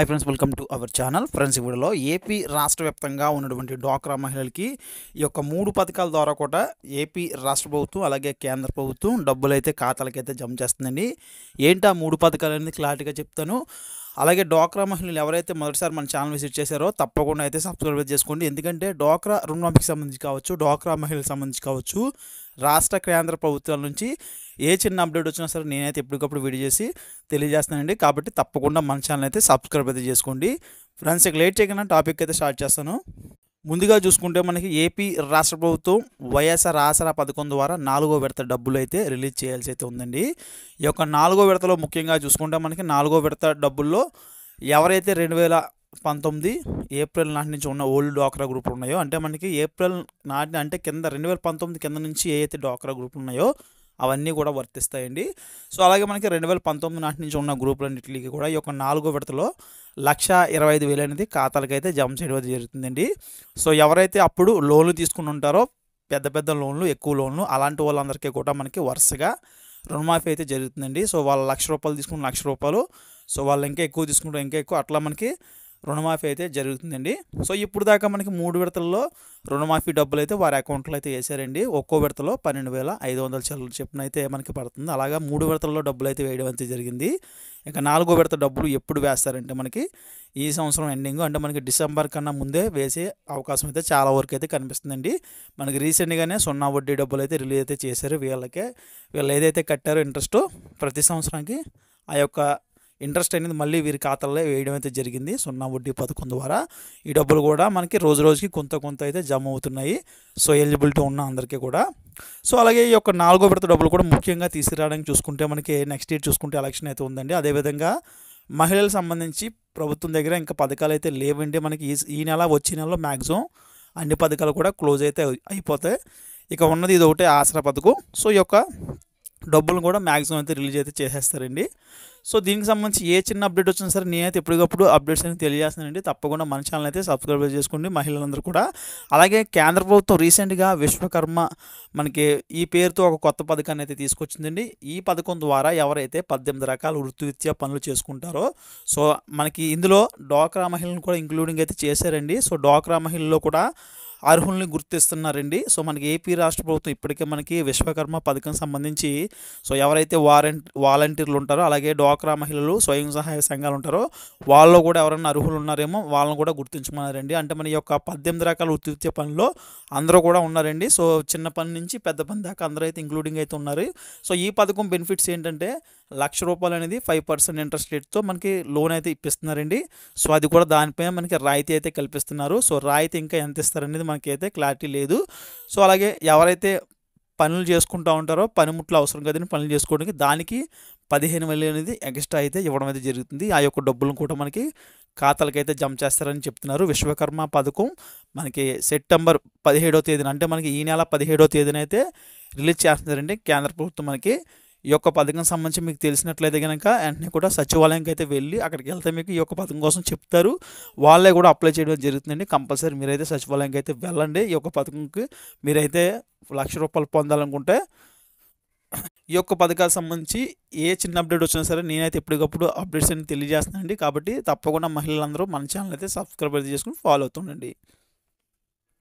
high friends welcome to our channel friends వీడియోలో AP రాష్ట్ర వ్యాప్తంగా ఉన్నటువంటి డ్వాక్రా మహిళలకి ఈ యొక్క మూడు పథకాల ద్వారా కూడా ఏపీ రాష్ట్ర ప్రభుత్వం అలాగే కేంద్ర ప్రభుత్వం డబ్బులైతే ఖాతాలకైతే జమ చేస్తుందండి ఏంటి ఆ మూడు అనేది క్లారిటీగా చెప్తాను అలాగే డోక్రా మహిళలు ఎవరైతే మొదటిసారి మన ఛానల్ విజిట్ చేశారో తప్పకుండా అయితే సబ్స్క్రైబ్ చేసుకోండి ఎందుకంటే డోక్రా రుణమాఫీకి సంబంధించి కావచ్చు డోక్రా మహిళలకు సంబంధించి కావచ్చు రాష్ట్ర కేంద్ర ప్రభుత్వాల నుంచి ఏ చిన్న అప్డేట్ వచ్చినా సరే నేనైతే ఎప్పటికప్పుడు వీడియో చేసి తెలియజేస్తానండి కాబట్టి తప్పకుండా మన ఛానల్ అయితే సబ్స్క్రైబ్ అయితే చేసుకోండి ఫ్రెండ్స్ ఇక లేట్ చేయకుండా టాపిక్ అయితే స్టార్ట్ చేస్తాను ముందుగా చూసుకుంటే మనకి ఏపీ రాష్ట్ర ప్రభుత్వం వైఎస్ఆర్ ఆసరా పథకం ద్వారా నాలుగో విడత డబ్బులు అయితే రిలీజ్ చేయాల్సి అయితే ఉందండి ఈ యొక్క నాలుగో విడతలో ముఖ్యంగా చూసుకుంటే మనకి నాలుగో విడత డబ్బుల్లో ఎవరైతే రెండు వేల పంతొమ్మిది ఏప్రిల్ నాటి నుంచి ఉన్న ఓల్డ్ డ్వాక్రా గ్రూపులు ఉన్నాయో అంటే మనకి ఏప్రిల్ నాటి అంటే కింద రెండు వేల పంతొమ్మిది కింద నుంచి ఏ అయితే డ్వాక్రా గ్రూపులు ఉన్నాయో అవన్నీ కూడా వర్తిస్తాయండి సో అలాగే మనకి రెండు వేల పంతొమ్మిది నాటి నుంచి ఉన్న గ్రూపులన్నింటికి కూడా ఈ యొక్క నాలుగో విడతలో లక్ష ఇరవై ఐదు వేలు అనేది ఖాతాలకైతే జమ చేయడం జరుగుతుందండి సో ఎవరైతే అప్పుడు లోన్లు తీసుకుని ఉంటారో పెద్ద పెద్ద లోన్లు ఎక్కువ లోన్లు అలాంటి వాళ్ళందరికీ కూడా మనకి వరుసగా రుణమాఫీ అయితే జరుగుతుందండి సో వాళ్ళ లక్ష రూపాయలు తీసుకున్న లక్ష రూపాయలు సో వాళ్ళు ఇంకా ఎక్కువ తీసుకుంటారు ఇంకా ఎక్కువ అట్లా మనకి రుణమాఫీ అయితే జరుగుతుందండి సో ఇప్పుడు దాకా మనకి మూడు విడతల్లో రుణమాఫీ డబ్బులు అయితే వారి అకౌంట్లో అయితే వేసారండి ఒక్కో విడతలో పన్నెండు వేల ఐదు వందల చిల్లర చెప్పిన అయితే మనకి పడుతుంది అలాగా మూడు విడతల్లో డబ్బులు అయితే వేయడం అయితే జరిగింది ఇక నాలుగో విడత డబ్బులు ఎప్పుడు వేస్తారంటే మనకి ఈ సంవత్సరం ఎండింగ్ అంటే మనకి డిసెంబర్ కన్నా ముందే వేసే అవకాశం అయితే చాలా వరకు అయితే కనిపిస్తుందండి మనకి రీసెంట్గానే సున్నా వడ్డీ డబ్బులు అయితే రిలీజ్ అయితే చేశారు వీళ్ళకే వీళ్ళు ఏదైతే కట్టారో ఇంట్రెస్ట్ ప్రతి సంవత్సరానికి ఆ యొక్క ఇంట్రెస్ట్ అనేది మళ్ళీ వీరి ఖాతాలో వేయడం అయితే జరిగింది సున్నా వడ్డీ పథకం ద్వారా ఈ డబ్బులు కూడా మనకి రోజు రోజుకి కొంత కొంత అయితే జమ అవుతున్నాయి సో ఎలిజిబిలిటీ ఉన్న అందరికీ కూడా సో అలాగే ఈ యొక్క నాలుగో విడత డబ్బులు కూడా ముఖ్యంగా తీసుకురావడానికి చూసుకుంటే మనకి నెక్స్ట్ ఇయర్ చూసుకుంటే ఎలక్షన్ అయితే ఉందండి అదేవిధంగా మహిళలకు సంబంధించి ప్రభుత్వం దగ్గర ఇంకా పథకాలు అయితే లేవండి మనకి ఈ ఈ నెల వచ్చే నెలలో మ్యాక్సిమం అన్ని పథకాలు కూడా క్లోజ్ అయితే అయిపోతాయి ఇక ఉన్నది ఇది ఒకటే ఆసరా పథకం సో ఈ యొక్క డబ్బులు కూడా మ్యాక్సిమం అయితే రిలీజ్ అయితే చేసేస్తారండి సో దీనికి సంబంధించి ఏ చిన్న అప్డేట్ వచ్చినా సరే నేనైతే ఎప్పటికప్పుడు అప్డేట్స్ అనేది తెలియజేస్తానండి తప్పకుండా మన ఛానల్ అయితే సబ్స్క్రైబ్ చేసుకోండి మహిళలందరూ కూడా అలాగే కేంద్ర ప్రభుత్వం రీసెంట్గా విశ్వకర్మ మనకి ఈ పేరుతో ఒక కొత్త పథకాన్ని అయితే తీసుకొచ్చిందండి ఈ పథకం ద్వారా ఎవరైతే పద్దెనిమిది రకాల విద్యా పనులు చేసుకుంటారో సో మనకి ఇందులో డోక్రా మహిళలను కూడా ఇంక్లూడింగ్ అయితే చేశారండి సో డోక్రా మహిళల్లో కూడా అర్హుల్ని గుర్తిస్తున్నారండి సో మనకి ఏపీ రాష్ట్ర ప్రభుత్వం ఇప్పటికే మనకి విశ్వకర్మ పథకం సంబంధించి సో ఎవరైతే వారంటీ వాలంటీర్లు ఉంటారో అలాగే డ్వాక్రా మహిళలు స్వయం సహాయ సంఘాలు ఉంటారో వాళ్ళు కూడా ఎవరైనా అర్హులు ఉన్నారేమో వాళ్ళని కూడా గుర్తించమన్నారండి అంటే మన యొక్క పద్దెనిమిది రకాల వృత్తిత్య పనిలో అందరూ కూడా ఉన్నారండి సో చిన్న పని నుంచి పెద్ద పని దాకా అందరూ అయితే ఇంక్లూడింగ్ అయితే ఉన్నారు సో ఈ పథకం బెనిఫిట్స్ ఏంటంటే లక్ష రూపాయలు అనేది ఫైవ్ పర్సెంట్ ఇంట్రెస్ట్ రేట్తో మనకి లోన్ అయితే ఇప్పిస్తున్నారండి సో అది కూడా దానిపైన మనకి రాయితీ అయితే కల్పిస్తున్నారు సో రాయితీ ఇంకా ఎంత ఇస్తారనేది మనకైతే క్లారిటీ లేదు సో అలాగే ఎవరైతే పనులు చేసుకుంటూ ఉంటారో పనిముట్లు అవసరం కదని పనులు చేసుకోవడానికి దానికి పదిహేను వేలు అనేది ఎక్స్ట్రా అయితే ఇవ్వడం అయితే జరుగుతుంది ఆ యొక్క డబ్బులను కూడా మనకి ఖాతాలకైతే జమ చేస్తారని చెప్తున్నారు విశ్వకర్మ పథకం మనకి సెప్టెంబర్ పదిహేడో తేదీన అంటే మనకి ఈ నెల పదిహేడో తేదీన అయితే రిలీజ్ చేస్తున్నారండి కేంద్ర ప్రభుత్వం మనకి ఈ యొక్క పథకం సంబంధించి మీకు తెలిసినట్లయితే కనుక వెంటనే కూడా సచివాలయంకి అయితే వెళ్ళి అక్కడికి వెళ్తే మీకు ఈ యొక్క పథకం కోసం చెప్తారు వాళ్ళే కూడా అప్లై చేయడం జరుగుతుందండి కంపల్సరీ మీరైతే సచివాలయంకి అయితే వెళ్ళండి ఈ యొక్క పథకంకి మీరైతే లక్ష రూపాయలు పొందాలనుకుంటే ఈ యొక్క పథకాలకు సంబంధించి ఏ చిన్న అప్డేట్ వచ్చినా సరే నేనైతే ఎప్పటికప్పుడు అప్డేట్స్ అని తెలియజేస్తానండి కాబట్టి తప్పకుండా మహిళలందరూ మన ఛానల్ అయితే సబ్స్క్రైబ్ అయితే చేసుకుని ఫాలో అవుతుండండి